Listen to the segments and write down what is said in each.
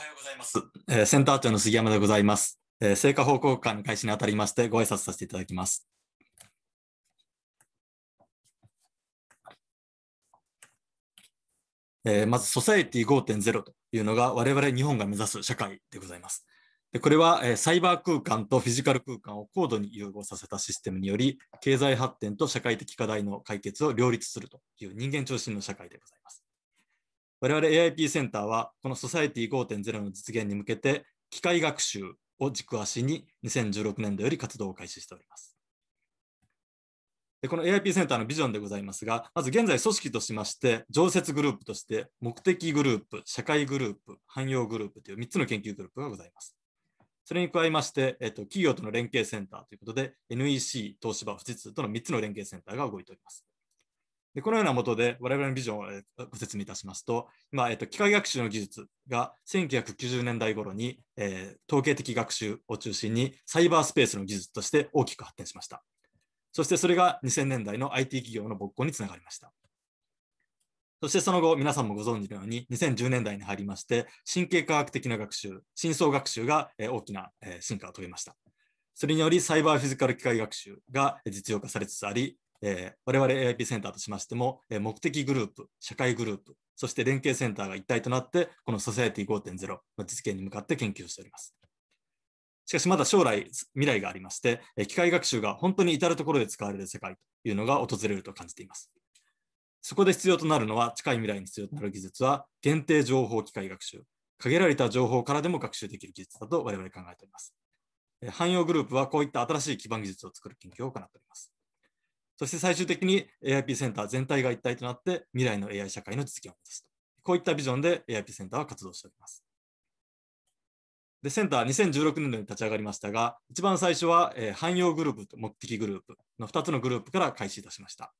はようございます、えー、センター長の杉山でございます、えー、成果報告会の開始にあたりましてご挨拶させていただきますえー、まずソサエティ5.0というのが我々日本が目指す社会でございます。でこれは、えー、サイバー空間とフィジカル空間を高度に融合させたシステムにより経済発展と社会的課題の解決を両立するという人間中心の社会でございます。我々 AIP センターは、このソサエティ5.0の実現に向けて、機械学習を軸足に2016年度より活動を開始しております。でこの AIP センターのビジョンでございますが、まず現在組織としまして、常設グループとして、目的グループ、社会グループ、汎用グループという3つの研究グループがございます。それに加えまして、えっと、企業との連携センターということで、NEC、東芝、富士通との3つの連携センターが動いております。でこのようなもとで我々のビジョンを、ご説明いたしますと、まあえっと、機械学習の技術が1990年代頃に、えー、統計的学習を中心にサイバースペースの技術として大きく発展しました。そしてそれが2000年代の IT 企業の勃興につながりました。そしてその後、皆さんもご存知のように、2010年代に入りまして、神経科学的な学習、深層学習が大きな進化を遂げました。それにより、サイバーフィジカル機械学習が実用化されつつあり、えー、我々 AIP センターとしましても、えー、目的グループ、社会グループ、そして連携センターが一体となって、このソサエティ5.0の実現に向かって研究しております。しかしまだ将来、未来がありまして、機械学習が本当に至るところで使われる世界というのが訪れると感じています。そこで必要となるのは、近い未来に必要となる技術は、限定情報機械学習、限られた情報からでも学習できる技術だと我々考えております。汎用グループはこういった新しい基盤技術を作る研究を行っております。そして最終的に AIP センター全体が一体となって未来の AI 社会の実現を目指すと。こういったビジョンで AIP センターは活動しております。で、センターは2016年度に立ち上がりましたが、一番最初は、えー、汎用グループと目的グループの2つのグループから開始いたしました。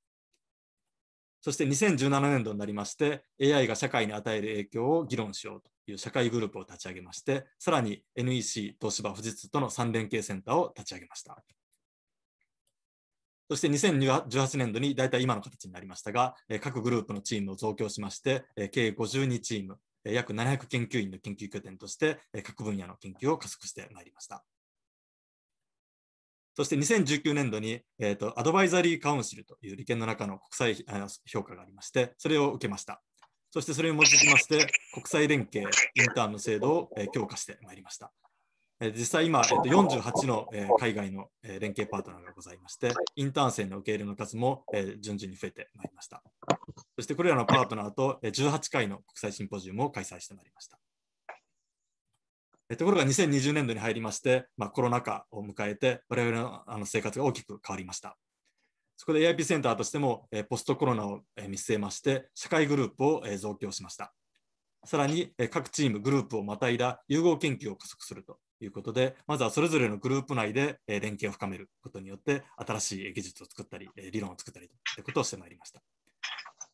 そして2017年度になりまして、AI が社会に与える影響を議論しようという社会グループを立ち上げまして、さらに NEC、東芝、富士通との3連携センターを立ち上げました。そして2018年度に大体今の形になりましたが、各グループのチームを増強しまして、計52チーム、約700研究員の研究拠点として、各分野の研究を加速してまいりました。そして2019年度に、えーと、アドバイザリーカウンシルという利権の中の国際評価がありまして、それを受けました。そしてそれを用いまして、国際連携インターンの制度を強化してまいりました。え実際今、えっと、48の、え海外の、え連携パートナーがございまして、インターン生の受け入れの数も、え順次に増えてまいりました。そしてこれらのパートナーと、え18回の国際シンポジウムを開催してまいりました。えところが2020年度に入りまして、まあ、コロナ禍を迎えて、我々のあの生活が大きく変わりました。そこで AIP センターとしても、えポストコロナを、見据えまして、社会グループを、え増強しました。さらに、え各チーム、グループをまたいだ融合研究を加速するということで、まずはそれぞれのグループ内で連携を深めることによって、新しい技術を作ったり、理論を作ったりということをしてまいりました。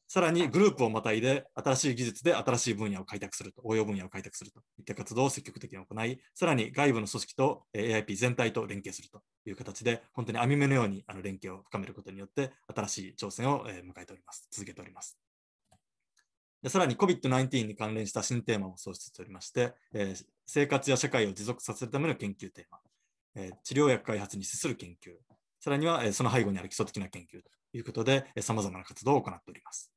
さらにグループをまたいで、新しい技術で新しい分野を開拓すると、応用分野を開拓するといった活動を積極的に行い、さらに外部の組織と AIP 全体と連携するという形で、本当に網目のようにあの連携を深めることによって、新しい挑戦を迎えております。続けております。でさらに COVID-19 に関連した新テーマも創出しておりまして、えー、生活や社会を持続させるための研究テーマ、え治療薬開発に資する研究、さらには、えその背後にある基礎的な研究ということで、さまざまな活動を行っております。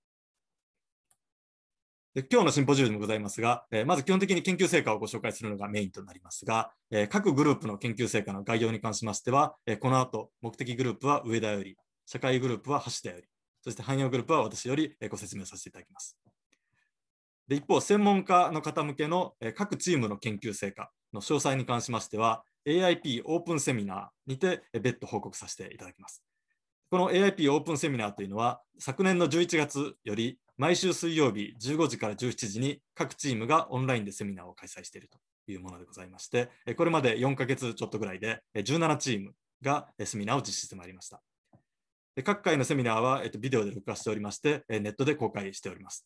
で今日のシンポジウムでございますが、えまず基本的に研究成果をご紹介するのがメインとなりますが、え各グループの研究成果の概要に関しましては、えこの後、目的グループは上田より、社会グループは橋田より、そして汎用グループは私よりご説明させていただきます。で一方、専門家の方向けの各チームの研究成果の詳細に関しましては、AIP オープンセミナーにて別途報告させていただきます。この AIP オープンセミナーというのは、昨年の11月より毎週水曜日15時から17時に各チームがオンラインでセミナーを開催しているというものでございまして、これまで4ヶ月ちょっとぐらいで17チームがセミナーを実施してまいりました。各回のセミナーはビデオで録画しておりまして、ネットで公開しております。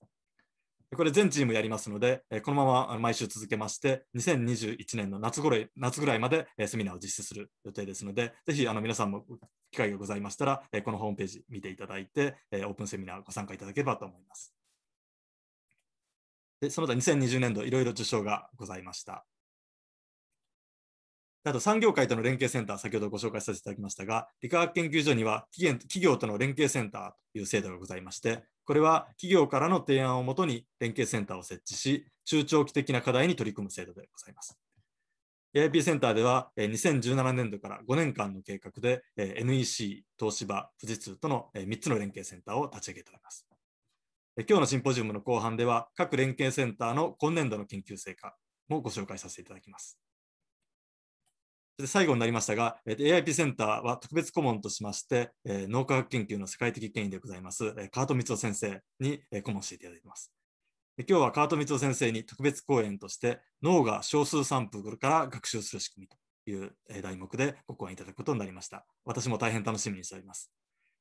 これ全チームやりますので、このまま毎週続けまして、2021年の夏頃夏ぐらいまでセミナーを実施する予定ですので、ぜひあの皆さんも機会がございましたら、このホームページ見ていただいて、オープンセミナーご参加いただければと思います。でその他2020年度、いろいろ受賞がございました。あと産業界との連携センター、先ほどご紹介させていただきましたが、理化学研究所には企業との連携センターという制度がございまして、これは企業からの提案をもとに連携センターを設置し、中長期的な課題に取り組む制度でございます。AIP センターでは、2017年度から5年間の計画で、NEC、東芝、富士通との3つの連携センターを立ち上げております。今日のシンポジウムの後半では、各連携センターの今年度の研究成果もご紹介させていただきます。最後になりましたが、AIP センターは特別顧問としまして、脳科学研究の世界的権威でございます、川戸光夫先生に顧問していただきます。今日は川戸光夫先生に特別講演として、脳が少数サンプルから学習する仕組みという題目でご講演いただくことになりました。私も大変楽しみにしております。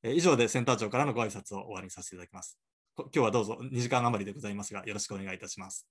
以上でセンター長からのご挨拶を終わりにさせていただきます。今日はどうぞ2時間余りでございますが、よろしくお願いいたします。